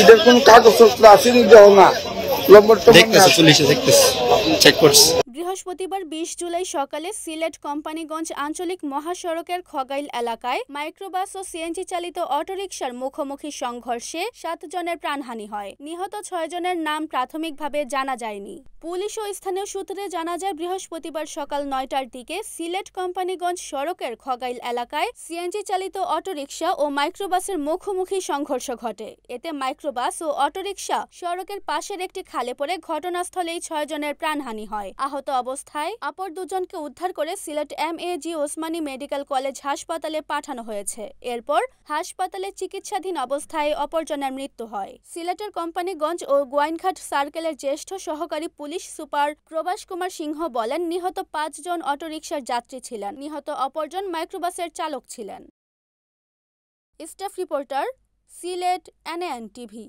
এটার কোনো আসেনি দেওয়া না দেখতেছে চল্লিশে দেখতেছে চেক করছে বৃহস্পতিবার বিশ জুলাই সকালে সিলেট কোম্পানিগঞ্জ আঞ্চলিক মহাসড়কের খগাইল এলাকায় মাইক্রোবাস ও সিএনজি চালিত অটোরিকশার মুখোমুখি সংঘর্ষে সাতজনের প্রাণহানি হয় নিহত ছয়জনের নাম প্রাথমিকভাবে জানা যায়নি পুলিশ ও স্থানীয় সূত্রে জানা যায় বৃহস্পতিবার সকাল নয়টার দিকে সিলেট কোম্পানিগঞ্জ সড়কের খগাইল এলাকায় সিএনজি চালিত অটোরিকশা ও মাইক্রোবাসের মুখোমুখি সংঘর্ষ ঘটে এতে মাইক্রোবাস ও অটোরিকশা সড়কের পাশের একটি খালে পড়ে ঘটনাস্থলেই ছয়জনের প্রাণহানি হয় আহত অবস্থায় অপর দুজনকে উদ্ধার করে Sylhet M A G Osmani medical college হাসপাতালে পাঠানো হয়েছে এরপর হাসপাতালে চিকিৎসাধীন অবস্থায় অপরজনের মৃত্যু হয় সিলেটের কোম্পানিগঞ্জ ও গোয়াইনঘাট সার্কেলের জ্যেষ্ঠ সহকারী পুলিশ সুপার প্রবাস কুমার সিংহ বলেন নিহত পাঁচজন অটোরিকশার যাত্রী ছিলেন নিহত অপরজন মাইক্রোবাসের চালক ছিলেন staff reporter Sylhet NN TV